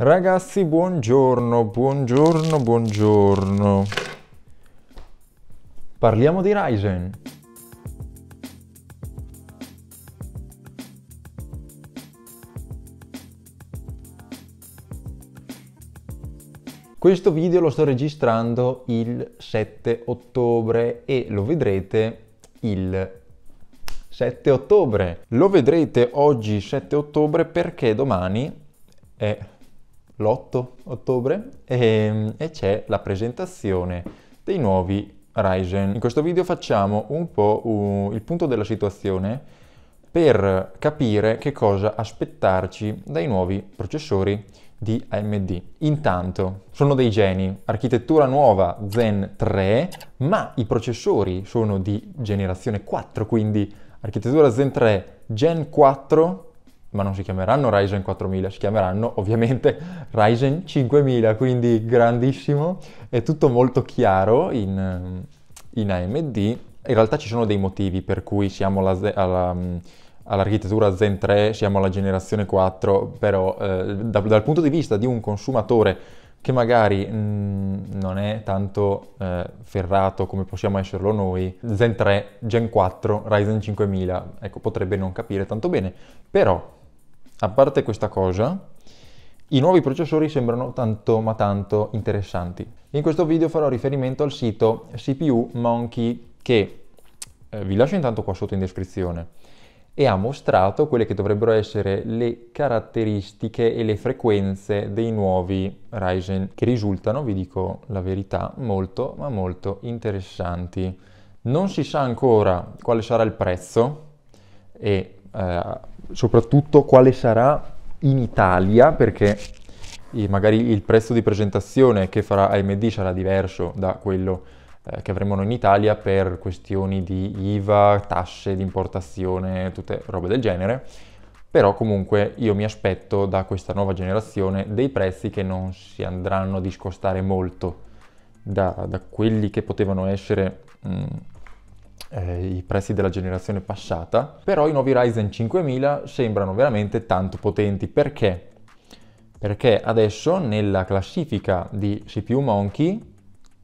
Ragazzi, buongiorno, buongiorno, buongiorno. Parliamo di Ryzen. Questo video lo sto registrando il 7 ottobre e lo vedrete il 7 ottobre. Lo vedrete oggi 7 ottobre perché domani è l'8 ottobre e, ehm, e c'è la presentazione dei nuovi Ryzen. In questo video facciamo un po' uh, il punto della situazione per capire che cosa aspettarci dai nuovi processori di AMD. Intanto sono dei geni, architettura nuova Zen 3, ma i processori sono di generazione 4, quindi architettura Zen 3 Gen 4 ma non si chiameranno Ryzen 4000, si chiameranno ovviamente Ryzen 5000, quindi grandissimo, è tutto molto chiaro in, eh, in AMD. In realtà ci sono dei motivi per cui siamo alla, alla, mm, all'architettura Zen 3, siamo alla generazione 4, però eh, da, dal punto di vista di un consumatore che magari mh, mm, non è tanto eh, ferrato come possiamo esserlo noi, Zen 3, Gen 4, Ryzen 5000, ecco, potrebbe non capire tanto bene, però a parte questa cosa, i nuovi processori sembrano tanto ma tanto interessanti. In questo video farò riferimento al sito CPU Monkey che eh, vi lascio intanto qua sotto in descrizione e ha mostrato quelle che dovrebbero essere le caratteristiche e le frequenze dei nuovi Ryzen che risultano, vi dico la verità, molto ma molto interessanti. Non si sa ancora quale sarà il prezzo e eh, soprattutto quale sarà in Italia, perché magari il prezzo di presentazione che farà AMD sarà diverso da quello eh, che avremo noi in Italia per questioni di IVA, tasse di importazione, tutte robe del genere. Però comunque io mi aspetto da questa nuova generazione dei prezzi che non si andranno a discostare molto da, da quelli che potevano essere mh, mm, eh, i prezzi della generazione passata, però i nuovi Ryzen 5000 sembrano veramente tanto potenti. Perché? Perché adesso nella classifica di CPU Monkey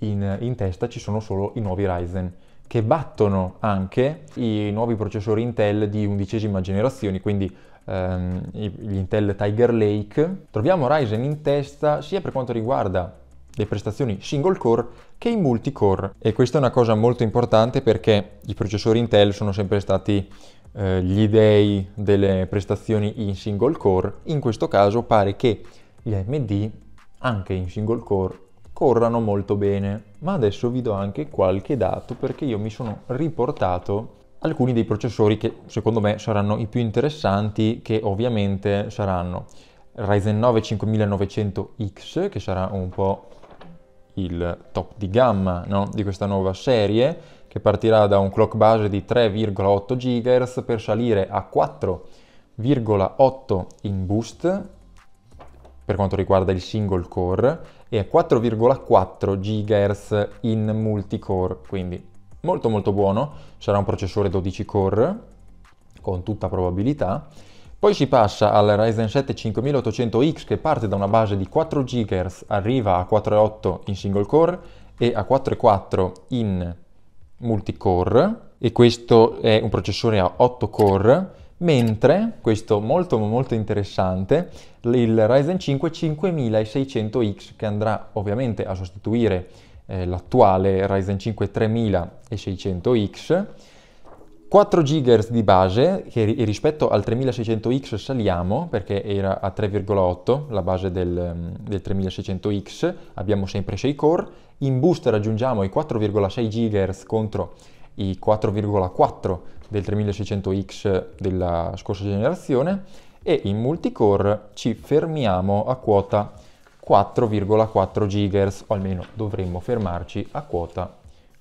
in, in testa ci sono solo i nuovi Ryzen che battono anche i nuovi processori Intel di undicesima generazione, quindi ehm, gli Intel Tiger Lake. Troviamo Ryzen in testa sia per quanto riguarda le prestazioni single core che i core E questa è una cosa molto importante perché i processori Intel sono sempre stati eh, gli dei delle prestazioni in single core. In questo caso pare che gli AMD anche in single core corrano molto bene. Ma adesso vi do anche qualche dato perché io mi sono riportato alcuni dei processori che secondo me saranno i più interessanti che ovviamente saranno Ryzen 9 5900X che sarà un po' il top di gamma no? di questa nuova serie che partirà da un clock base di 3,8 GHz per salire a 4,8 in boost per quanto riguarda il single core e a 4,4 GHz in multicore, quindi molto molto buono, sarà un processore 12 core con tutta probabilità poi si passa al Ryzen 7 5800X che parte da una base di 4 GHz, arriva a 4.8 in single core e a 4.4 in multicore e questo è un processore a 8 core mentre, questo molto molto interessante, il Ryzen 5 5600X che andrà ovviamente a sostituire eh, l'attuale Ryzen 5 3600X 4 GHz di base, che rispetto al 3600X saliamo, perché era a 3,8 la base del, mm, del 3600X, abbiamo sempre 6 core, in boost raggiungiamo i 4,6 GHz contro i 4,4 del 3600X della scorsa generazione e in multicore ci fermiamo a quota 4,4 GHz, o almeno dovremmo fermarci a quota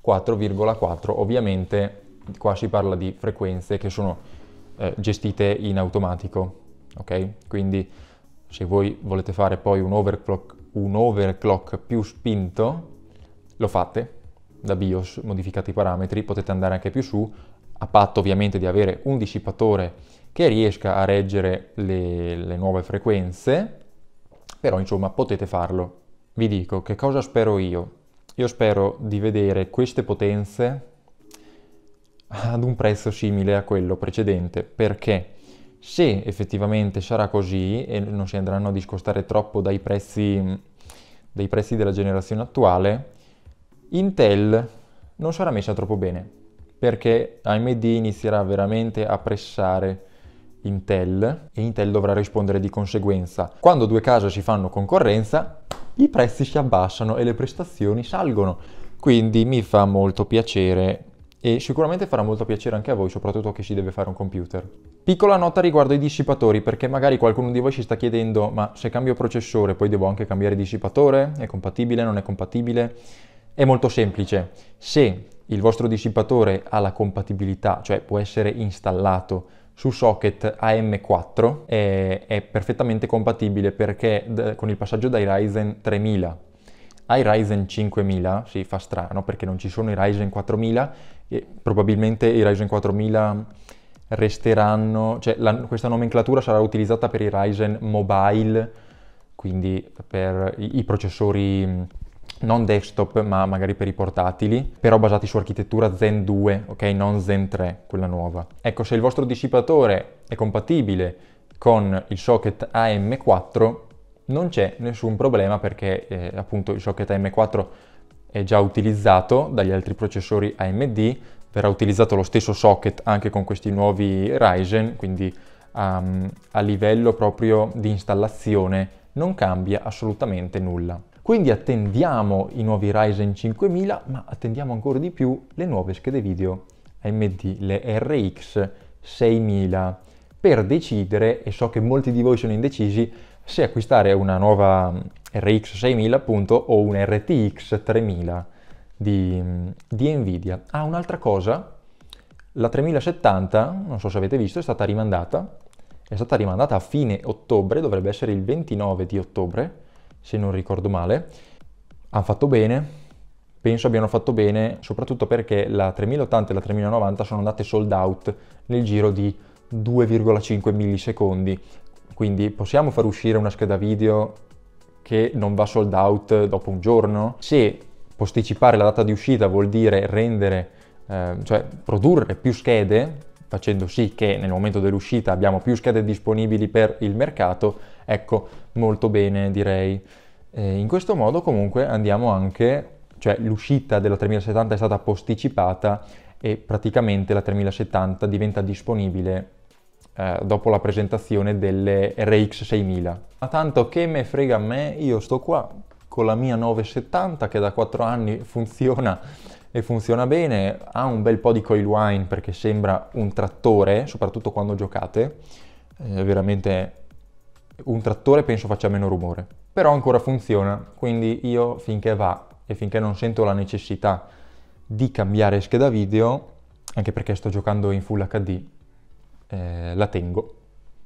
4,4, ovviamente qua si parla di frequenze che sono eh, gestite in automatico, ok? Quindi se voi volete fare poi un overclock, un overclock più spinto, lo fate da BIOS, modificate i parametri, potete andare anche più su, a patto ovviamente di avere un dissipatore che riesca a reggere le, le nuove frequenze, però insomma potete farlo. Vi dico che cosa spero io. Io spero di vedere queste potenze ad un prezzo simile a quello precedente. Perché? Se effettivamente sarà così e non si andranno a discostare troppo dai prezzi, dai prezzi della generazione attuale, Intel non sarà messa troppo bene perché AMD inizierà veramente a pressare Intel e Intel dovrà rispondere di conseguenza. Quando due case si fanno concorrenza, i prezzi si abbassano e le prestazioni salgono. Quindi mi fa molto piacere e sicuramente farà molto piacere anche a voi, soprattutto a chi ci deve fare un computer. Piccola nota riguardo i dissipatori, perché magari qualcuno di voi si sta chiedendo ma se cambio processore poi devo anche cambiare dissipatore? È compatibile? Non è compatibile? È molto semplice. Se il vostro dissipatore ha la compatibilità, cioè può essere installato su socket AM4, è, è perfettamente compatibile perché con il passaggio dai Ryzen 3000 ai Ryzen 5000, si sì, fa strano perché non ci sono i Ryzen 4000, e probabilmente i Ryzen 4000 resteranno, cioè la, questa nomenclatura sarà utilizzata per i Ryzen mobile, quindi per i, i processori non desktop ma magari per i portatili, però basati su architettura Zen 2, ok? Non Zen 3, quella nuova. Ecco, se il vostro dissipatore è compatibile con il socket AM4, non c'è nessun problema perché eh, appunto il socket AM4 è già utilizzato dagli altri processori AMD, verrà utilizzato lo stesso socket anche con questi nuovi Ryzen, quindi um, a livello proprio di installazione non cambia assolutamente nulla. Quindi attendiamo i nuovi Ryzen 5000, ma attendiamo ancora di più le nuove schede video AMD, le RX 6000, per decidere, e so che molti di voi sono indecisi, se acquistare una nuova RX 6000 appunto o un RTX 3000 di, di Nvidia. Ah, un'altra cosa, la 3070, non so se avete visto, è stata rimandata, è stata rimandata a fine ottobre, dovrebbe essere il 29 di ottobre, se non ricordo male. Ha fatto bene, penso abbiano fatto bene, soprattutto perché la 3080 e la 3090 sono andate sold out nel giro di 2,5 millisecondi. Quindi possiamo far uscire una scheda video che non va sold out dopo un giorno, se posticipare la data di uscita vuol dire rendere, eh, cioè produrre più schede, facendo sì che nel momento dell'uscita abbiamo più schede disponibili per il mercato, ecco, molto bene direi. E in questo modo comunque andiamo anche, cioè l'uscita della 3070 è stata posticipata e praticamente la 3070 diventa disponibile eh, dopo la presentazione delle RX6000. Ma tanto che me frega a me, io sto qua con la mia 970 che da 4 anni funziona e funziona bene, ha un bel po' di coil wine perché sembra un trattore, soprattutto quando giocate, eh, veramente un trattore penso faccia meno rumore, però ancora funziona, quindi io finché va e finché non sento la necessità di cambiare scheda video, anche perché sto giocando in Full HD, eh, la tengo.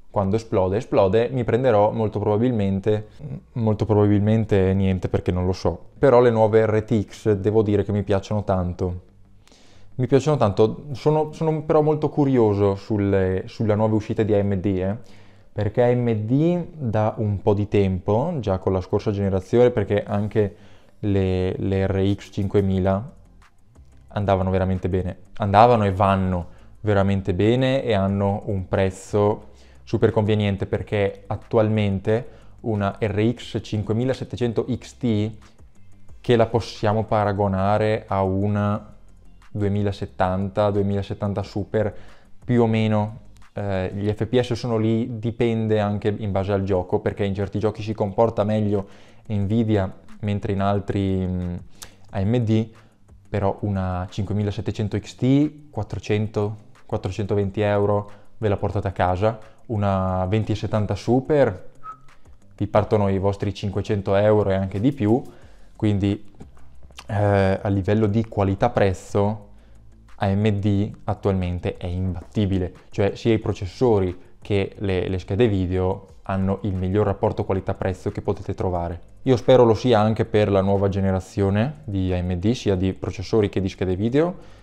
Quando esplode, esplode, mi prenderò molto probabilmente, molto probabilmente niente perché non lo so. Però le nuove RTX devo dire che mi piacciono tanto. Mi piacciono tanto, sono, sono però molto curioso sulle, sulla nuova uscita di AMD, eh? perché AMD da un po' di tempo, già con la scorsa generazione, perché anche le, le RX 5000 andavano veramente bene, andavano e vanno veramente bene e hanno un prezzo super conveniente perché attualmente una RX 5700 XT che la possiamo paragonare a una 2070, 2070 Super più o meno eh, gli FPS sono lì, dipende anche in base al gioco perché in certi giochi si comporta meglio Nvidia mentre in altri mh, mm, AMD però una 5700 XT 400 420 euro ve la portate a casa, una 2070 Super vi partono i vostri 500 euro e anche di più, quindi eh, a livello di qualità-prezzo AMD attualmente è imbattibile, cioè sia i processori che le, le schede video hanno il miglior rapporto qualità-prezzo che potete trovare. Io spero lo sia anche per la nuova generazione di AMD, sia di processori che di schede video,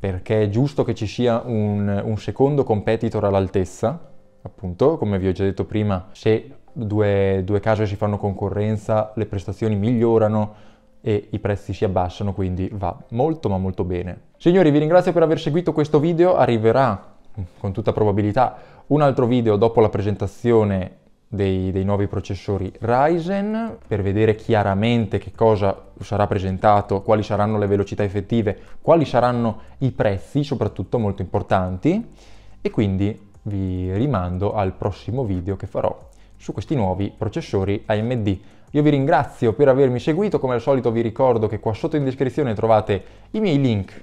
perché è giusto che ci sia un, un secondo competitor all'altezza, appunto, come vi ho già detto prima, se due, due case si fanno concorrenza le prestazioni migliorano e i prezzi si abbassano, quindi va molto ma molto bene. Signori, vi ringrazio per aver seguito questo video, arriverà con tutta probabilità un altro video dopo la presentazione dei, dei, nuovi processori Ryzen per vedere chiaramente che cosa sarà presentato, quali saranno le velocità effettive, quali saranno i prezzi, soprattutto molto importanti. E quindi vi rimando al prossimo video che farò su questi nuovi processori AMD. Io vi ringrazio per avermi seguito, come al solito vi ricordo che qua sotto in descrizione trovate i miei link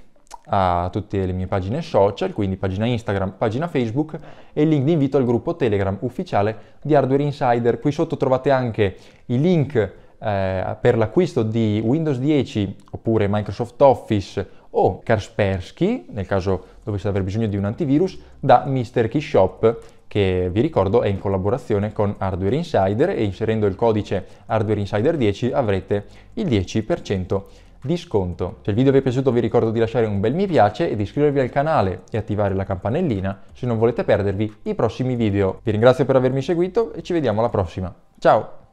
a tutte le mie pagine social, quindi pagina Instagram, pagina Facebook e il link di invito al gruppo Telegram ufficiale di Hardware Insider. Qui sotto trovate anche i link eh, per l'acquisto di Windows 10 oppure Microsoft Office o Kaspersky, nel caso dovesse aver bisogno di un antivirus, da Mr. Key Shop che vi ricordo è in collaborazione con Hardware Insider e inserendo il codice Hardware Insider 10 avrete il 10% di sconto. Se il video vi è piaciuto vi ricordo di lasciare un bel mi piace e di iscrivervi al canale e attivare la campanellina se non volete perdervi i prossimi video. Vi ringrazio per avermi seguito e ci vediamo alla prossima. Ciao!